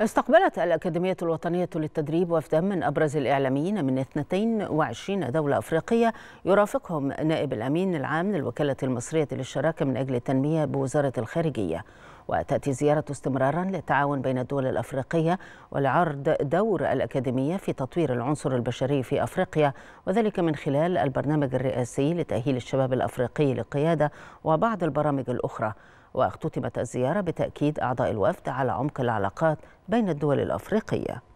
استقبلت الأكاديمية الوطنية للتدريب وفدا من أبرز الإعلاميين من 22 دولة أفريقية يرافقهم نائب الأمين العام للوكالة المصرية للشراكة من أجل التنمية بوزارة الخارجية وتأتي زيارة استمرارا للتعاون بين الدول الأفريقية ولعرض دور الأكاديمية في تطوير العنصر البشري في أفريقيا وذلك من خلال البرنامج الرئاسي لتأهيل الشباب الأفريقي للقيادة وبعض البرامج الأخرى واختتمت الزيارة بتأكيد أعضاء الوفد على عمق العلاقات بين الدول الأفريقية